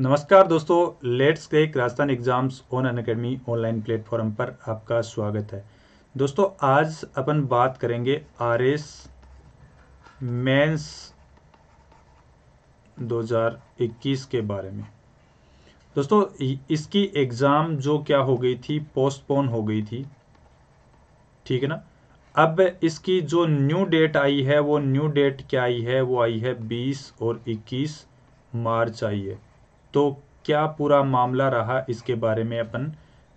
नमस्कार दोस्तों let's crack Rajasthan exams on Unacademy online platform पर आपका स्वागत है दोस्तों आज अपन बात करेंगे आर एस मेन्स दो के बारे में दोस्तों इसकी एग्ज़ाम जो क्या हो गई थी पोस्टपोन हो गई थी ठीक है ना अब इसकी जो न्यू डेट आई है वो न्यू डेट क्या आई है वो आई है 20 और 21 मार्च आई है तो क्या पूरा मामला रहा इसके बारे में अपन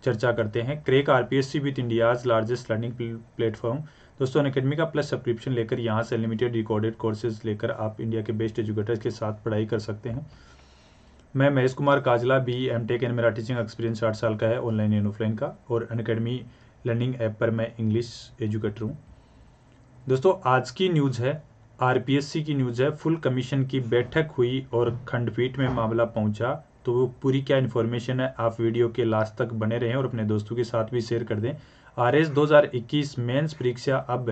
चर्चा करते हैं crack RPSC with India's largest learning platform दोस्तों अकेडमी का प्लस सब्सक्रिप्शन लेकर यहाँ से लिमिटेड रिकॉर्डेड कोर्सेज लेकर आप इंडिया के बेस्ट एजुकेटर्स के साथ पढ़ाई कर सकते हैं मैं Mahesh Kumar Kajla B M Tech and मेरा टीचिंग एक्सपीरियंस आठ साल का है ऑनलाइन एंड ऑफलाइन का और अनकेडमी लर्निंग ऐप पर मैं इंग्लिश एजुकेटर हूँ दोस्तों आज की न्यूज़ है आरपीएससी की न्यूज़ है फुल कमीशन की बैठक हुई और खंडपीठ में मामला पहुंचा तो वो पूरी क्या इन्फॉर्मेशन है आप वीडियो के लास्ट तक बने रहें और अपने दोस्तों के साथ भी शेयर कर दें आर एस दो हज़ार इक्कीस मेन्स परीक्षा अब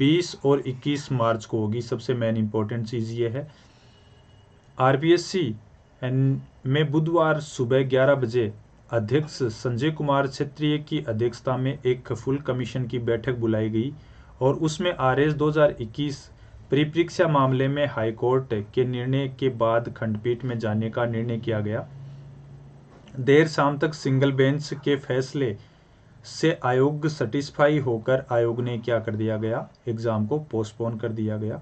बीस और इक्कीस मार्च को होगी सबसे मेन इम्पोर्टेंट चीज़ ये है आर पी एस सी में बुधवार सुबह ग्यारह बजे अध्यक्ष संजय कुमार क्षेत्रीय की अध्यक्षता में एक फुल कमीशन की बैठक बुलाई गई और उसमें आर एस दो हज़ार इक्कीस परिप्रेक्ष्य मामले में हाईकोर्ट के निर्णय के बाद खंडपीठ में जाने का निर्णय किया गया देर शाम तक सिंगल बेंच के फैसले से आयोग सेटिस्फाई होकर आयोग ने क्या कर दिया गया एग्ज़ाम को पोस्टपोन कर दिया गया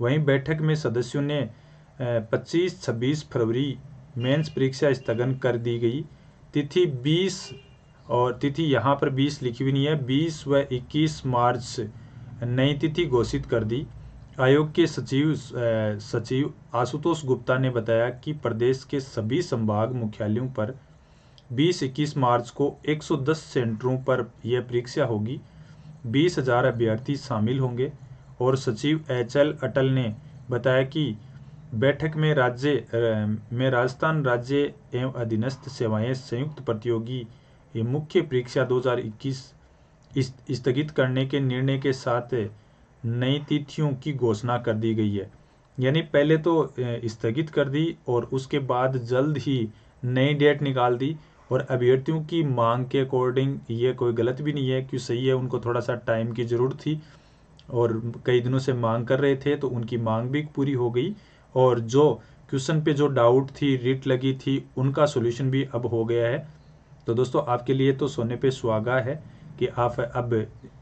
वहीं बैठक में सदस्यों ने 25-26 फरवरी मेंस परीक्षा स्थगन कर दी गई तिथि 20 और तिथि यहाँ पर 20 लिखी हुई नहीं है 20 व 21 मार्च नई तिथि घोषित कर दी आयोग के सचिव सचिव आशुतोष गुप्ता ने बताया कि प्रदेश के सभी संभाग मुख्यालयों पर 20-21 मार्च को 110 सेंटरों पर यह परीक्षा होगी बीस हजार अभ्यर्थी शामिल होंगे और सचिव एच एल अटल ने बताया कि बैठक में राज्य में राजस्थान राज्य एवं अधीनस्थ सेवाएं संयुक्त प्रतियोगी मुख्य परीक्षा 2021 स्थगित करने के निर्णय के साथ नई तिथियों की घोषणा कर दी गई है यानी पहले तो स्थगित कर दी और उसके बाद जल्द ही नई डेट निकाल दी और अभ्यर्थियों की मांग के अकॉर्डिंग ये कोई गलत भी नहीं है कि सही है उनको थोड़ा सा टाइम की ज़रूरत थी और कई दिनों से मांग कर रहे थे तो उनकी मांग भी पूरी हो गई और जो क्वेश्चन पे जो डाउट थी रिट लगी थी उनका सोल्यूशन भी अब हो गया है तो दोस्तों आपके लिए तो सोने पे सुहागा है कि आप अब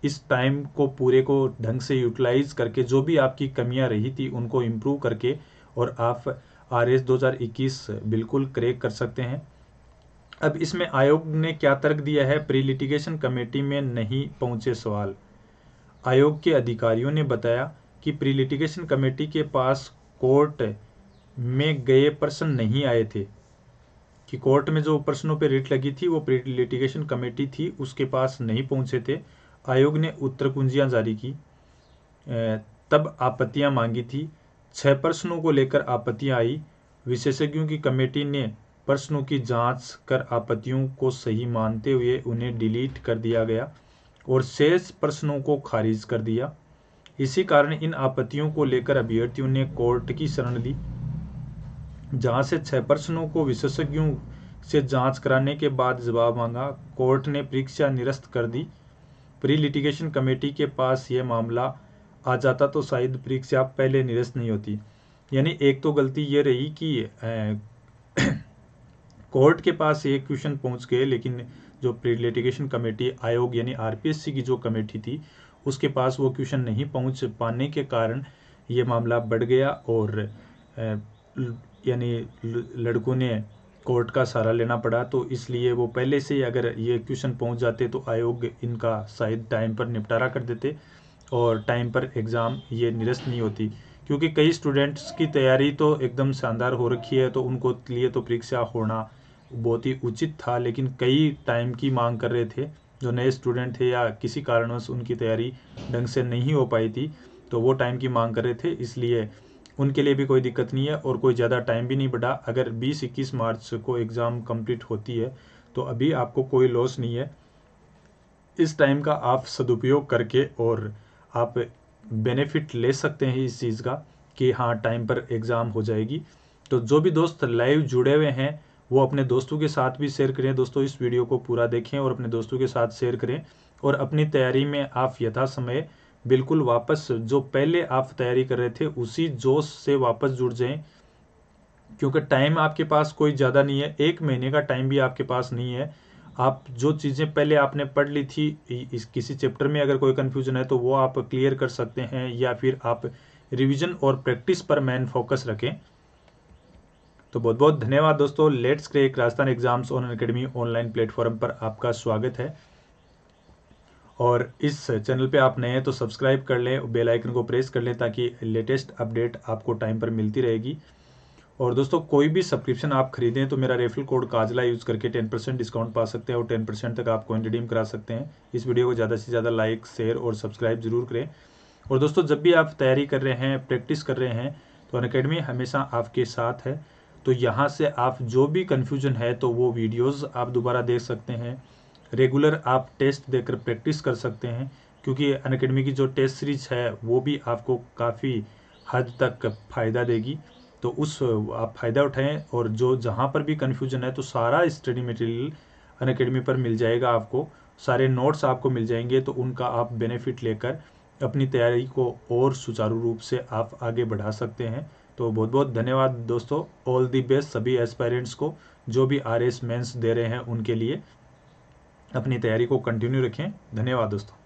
इस टाइम को पूरे को ढंग से यूटिलाइज़ करके जो भी आपकी कमियां रही थी उनको इम्प्रूव करके और आप आर एस दो बिल्कुल क्रेक कर सकते हैं अब इसमें आयोग ने क्या तर्क दिया है प्री लिटिगेशन कमेटी में नहीं पहुंचे सवाल आयोग के अधिकारियों ने बताया कि प्री लिटिगेशन कमेटी के पास कोर्ट में गए पर्सन नहीं आए थे कि कोर्ट में जो प्रश्नों पर रेट लगी थी वो लिटिगेशन कमेटी थी उसके पास नहीं पहुंचे थे आयोग ने उत्तर कुंजियां जारी की तब आपत्तियां मांगी थी छह प्रश्नों को लेकर आपत्तियां आई विशेषज्ञों की कमेटी ने प्रश्नों की जांच कर आपत्तियों को सही मानते हुए उन्हें डिलीट कर दिया गया और शेष प्रश्नों को खारिज कर दिया इसी कारण इन आपत्तियों को लेकर अभ्यर्थियों ने कोर्ट की शरण ली जहां से छह प्रश्नों को विशेषज्ञों से जांच कराने के बाद जवाब मांगा कोर्ट ने परीक्षा निरस्त कर दी प्री लिटिगेशन कमेटी के पास यह मामला आ जाता तो शायद परीक्षा पहले निरस्त नहीं होती यानी एक तो गलती ये रही कि कोर्ट के पास ये क्वेश्चन पहुंच गए लेकिन जो प्री लिटिगेशन कमेटी आयोग यानी आरपीएससी की जो कमेटी थी उसके पास वो क्वेश्चन नहीं पहुंच पाने के कारण ये मामला बढ़ गया और यानी लड़कों ने कोर्ट का सहारा लेना पड़ा तो इसलिए वो पहले से ही अगर ये क्वेश्चन पहुंच जाते तो आयोग इनका शायद टाइम पर निपटारा कर देते और टाइम पर एग्ज़ाम ये निरस्त नहीं होती क्योंकि कई स्टूडेंट्स की तैयारी तो एकदम शानदार हो रखी है तो उनको लिए तो परीक्षा होना बहुत ही उचित था लेकिन कई टाइम की मांग कर रहे थे जो नए स्टूडेंट थे या किसी कारणवश उनकी तैयारी ढंग से नहीं हो पाई थी तो वो टाइम की मांग कर रहे थे इसलिए उनके लिए भी कोई दिक्कत नहीं है और कोई ज़्यादा टाइम भी नहीं बढ़ा अगर बीस इक्कीस मार्च को एग्ज़ाम कंप्लीट होती है तो अभी आपको कोई लॉस नहीं है इस टाइम का आप सदुपयोग करके और आप बेनिफिट ले सकते हैं इस चीज़ का कि हाँ टाइम पर एग्ज़ाम हो जाएगी तो जो भी दोस्त लाइव जुड़े हुए हैं वो अपने दोस्तों के साथ भी शेयर करें दोस्तों इस वीडियो को पूरा देखें और अपने दोस्तों के साथ शेयर करें और अपनी तैयारी में आप यथा समय बिल्कुल वापस जो पहले आप तैयारी कर रहे थे उसी जोश से वापस जुड़ जाएं क्योंकि टाइम आपके पास कोई ज़्यादा नहीं है एक महीने का टाइम भी आपके पास नहीं है आप जो चीज़ें पहले आपने पढ़ ली थी इस किसी चैप्टर में अगर कोई कन्फ्यूजन है तो वो आप क्लियर कर सकते हैं या फिर आप रिविजन और प्रैक्टिस पर मैन फोकस रखें तो बहुत बहुत धन्यवाद दोस्तों let's crack Rajasthan exams on academy online platform पर आपका स्वागत है और इस चैनल पे आप नए हैं तो सब्सक्राइब कर लें बेल आइकन को प्रेस कर लें ताकि लेटेस्ट अपडेट आपको टाइम पर मिलती रहेगी और दोस्तों कोई भी सब्सक्रिप्शन आप खरीदें तो मेरा रेफरल कोड काजला यूज़ करके टेन परसेंट डिस्काउंट पा सकते हैं और टेन परसेंट तक आप कॉइन रिडीम करा सकते हैं इस वीडियो को ज़्यादा से ज़्यादा लाइक शेयर और सब्सक्राइब जरूर करें और दोस्तों जब भी आप तैयारी कर रहे हैं प्रैक्टिस कर रहे हैं तो अन अकेडमी हमेशा आपके साथ है तो यहाँ से आप जो भी कन्फ्यूजन है तो वो वीडियोज़ आप दोबारा देख सकते हैं रेगुलर आप टेस्ट देकर प्रैक्टिस कर सकते हैं क्योंकि अन की जो टेस्ट सीरीज है वो भी आपको काफ़ी हद तक फ़ायदा देगी तो उस आप फ़ायदा उठाएं और जो जहाँ पर भी कन्फ्यूजन है तो सारा स्टडी मटेरियल अन पर मिल जाएगा आपको सारे नोट्स आपको मिल जाएंगे तो उनका आप बेनिफिट लेकर अपनी तैयारी को और सुचारू रूप से आप आगे बढ़ा सकते हैं तो बहुत बहुत धन्यवाद दोस्तों ऑल दी बेस्ट सभी एस्पायरेंट्स को जो भी आर एस दे रहे हैं उनके लिए अपनी तैयारी को कंटिन्यू रखें धन्यवाद दोस्तों